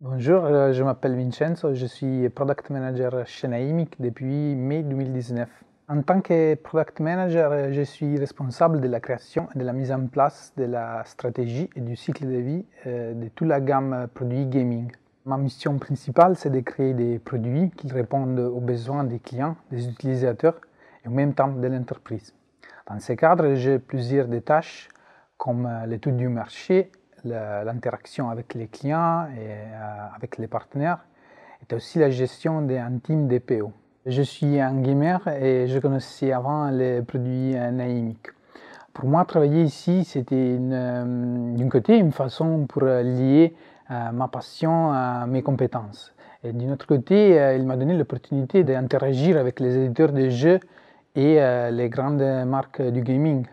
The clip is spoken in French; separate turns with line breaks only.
Bonjour, euh, je m'appelle Vincenzo, je suis Product Manager chez Naimic depuis mai 2019. En tant que Product Manager, euh, je suis responsable de la création et de la mise en place de la stratégie et du cycle de vie euh, de toute la gamme produits gaming. Ma mission principale, c'est de créer des produits qui répondent aux besoins des clients, des utilisateurs et au même temps de l'entreprise. Dans ce cadre, j'ai plusieurs des tâches comme l'étude du marché, l'interaction avec les clients et euh, avec les partenaires et aussi la gestion d'un team d'EPO. Je suis un gamer et je connaissais avant les produits euh, naïmiques. Pour moi, travailler ici, c'était euh, d'un côté une façon pour lier ma passion à mes compétences. Et d'un autre côté, il m'a donné l'opportunité d'interagir avec les éditeurs de jeux et les grandes marques du gaming.